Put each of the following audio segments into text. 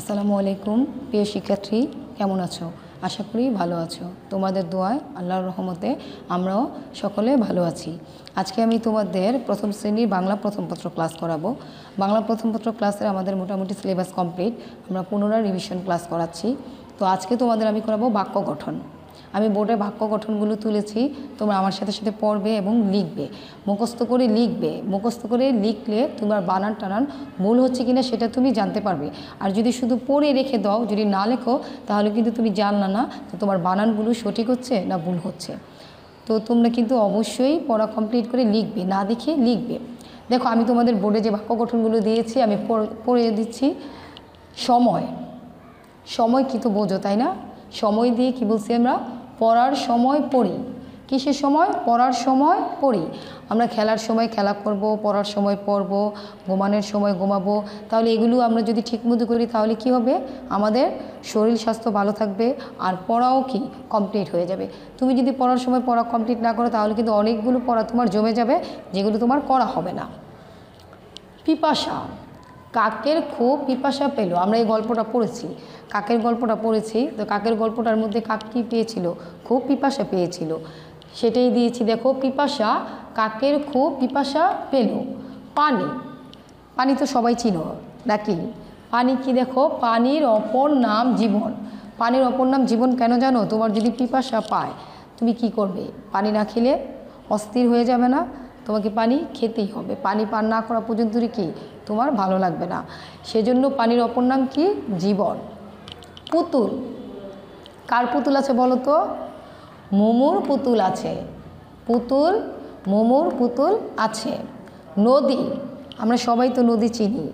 আসসালামু আলাইকুম প্রিয় শিক্ষার্থী কেমন আছো আশা করি ভালো আছো তোমাদের দোয়ায় আল্লাহর রহমতে আমরাও সকলে ভালো আছি আজকে আমি তোমাদের প্রথম শ্রেণীর বাংলা প্রথমপত্র ক্লাস করাবো বাংলা প্রথমপত্র ক্লাসের আমাদের মোটামুটি সিলেবাস কমপ্লিট আমরা পুনরায় রিভিশন ক্লাস করাচ্ছি তো আজকে তোমাদের আমি করাবো বাক্য গঠন আমি বোর্ডের বাক্য গঠনগুলো তুলেছি তোমরা আমার সাথে সাথে পড়বে এবং লিখবে মুখস্থ করে লিখবে মুখস্থ করে লিখলে তোমার বানান টানান ভুল হচ্ছে কিনা সেটা তুমি জানতে পারবে আর যদি শুধু পড়ে রেখে দাও যদি না লেখো তাহলে কিন্তু তুমি জানলা না তোমার বানানগুলো সঠিক হচ্ছে না ভুল হচ্ছে তো তোমরা কিন্তু অবশ্যই পড়া কমপ্লিট করে লিখবে না দেখে লিখবে দেখো আমি তোমাদের বোর্ডে যে বাক্য গঠনগুলো দিয়েছি আমি পড়ে দিচ্ছি সময় সময় কিন্তু বোঝো তাই না সময় দিয়ে কি বলছি আমরা পড়ার সময় পড়ি কিসের সময় পড়ার সময় পড়ি আমরা খেলার সময় খেলা করব পড়ার সময় পড়ব ঘুমানোর সময় ঘুমাবো তাহলে এগুলো আমরা যদি ঠিকমতো করি তাহলে কি হবে আমাদের শরীর স্বাস্থ্য ভালো থাকবে আর পড়াও কি কমপ্লিট হয়ে যাবে তুমি যদি পড়ার সময় পড়া কমপ্লিট না করো তাহলে কিন্তু অনেকগুলো পড়া তোমার জমে যাবে যেগুলো তোমার করা হবে না পিপাসা কাকের খুব পিপাসা পেল আমরা এই গল্পটা পড়েছি কাকের গল্পটা পড়েছি তো কাকের গল্পটার মধ্যে কাক কি পেয়েছিল খুব পিপাসা পেয়েছিল সেটাই দিয়েছি দেখো পিপাসা কাকের খুব পিপাসা পেল পানি পানি তো সবাই চিনো নাকি পানি কি দেখো পানির অপর নাম জীবন পানির অপর নাম জীবন কেন জানো তোমার যদি পিপাসা পায় তুমি কি করবে পানি না খেলে অস্থির হয়ে যাবে না তোমাকে পানি খেতেই হবে পানি পান না করা পর্যন্ত কি তোমার ভালো লাগবে না সেজন্য পানির অপর নাম কি জীবন পুতুল কার পুতুল আছে বলো তো মোমোর পুতুল আছে পুতুল মোমোর পুতুল আছে নদী আমরা সবাই তো নদী চিনি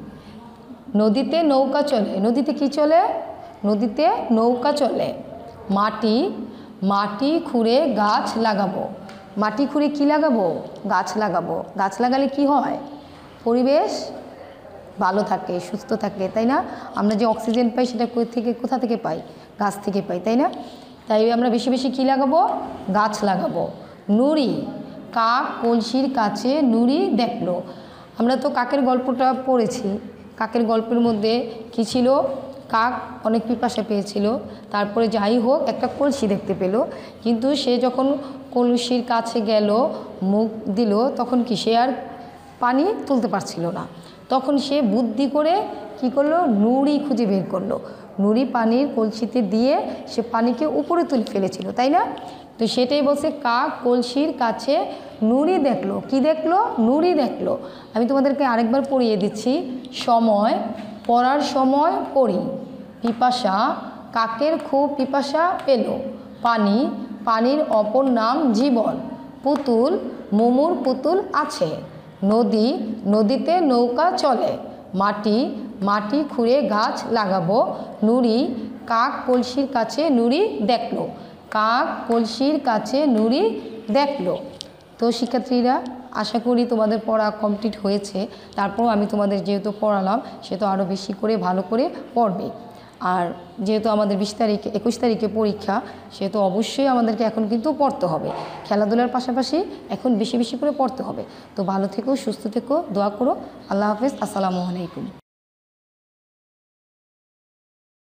নদীতে নৌকা চলে নদীতে কি চলে নদীতে নৌকা চলে মাটি মাটি খুঁড়ে গাছ লাগাবো মাটি খুঁড়ে কি লাগাবো গাছ লাগাবো গাছ লাগালে কি হয় পরিবেশ ভালো থাকে সুস্থ থাকে তাই না আমরা যে অক্সিজেন পাই সেটা থেকে কোথা থেকে পাই গাছ থেকে পাই তাই না তাই আমরা বেশি বেশি কী লাগাবো গাছ লাগাবো নুড়ি কাক কলসির কাছে নুড়ি দেখলো আমরা তো কাকের গল্পটা পড়েছি কাকের গল্পের মধ্যে কি ছিল কাক অনেক পিপাসা পেয়েছিল তারপরে যাই হোক একটা কলসি দেখতে পেল কিন্তু সে যখন কলসির কাছে গেল মুখ দিল তখন কি সে আর পানি তুলতে পারছিল না তখন সে বুদ্ধি করে কি করলো নুড়ি খুঁজে বের করলো নুড়ি পানির কলসিতে দিয়ে সে পানিকে উপরে তুলে ফেলেছিল তাই না তো সেটাই বসে কাক কলসির কাছে নুড়ি দেখলো কি দেখলো নুড়ি দেখলো আমি তোমাদেরকে আরেকবার পড়িয়ে দিচ্ছি সময় পড়ার সময় পড়ি পিপাসা কাকের খুব পিপাসা পেল পানি পানির অপর নাম জীবন পুতুল মোমোর পুতুল আছে নদী নদীতে নৌকা চলে মাটি মাটি খুঁড়ে গাছ লাগাবো নুড়ি কাক কলসির কাছে নুড়ি দেখলো কাক কলসির কাছে নুড়ি দেখলো তো শিক্ষার্থীরা আশা করি তোমাদের পড়া কমপ্লিট হয়েছে তারপর আমি তোমাদের যেহেতু পড়ালাম সে তো আরও বেশি করে ভালো করে পড়বে আর যেহেতু আমাদের বিশ তারিখে একুশ তারিখে পরীক্ষা সেহেতু অবশ্যই আমাদেরকে এখন কিন্তু পড়তে হবে খেলাধুলার পাশাপাশি এখন বেশি বেশি করে পড়তে হবে তো ভালো থেকো সুস্থ থেকো দোয়া করো আল্লাহ হাফেজ আসসালামু আলাইকুম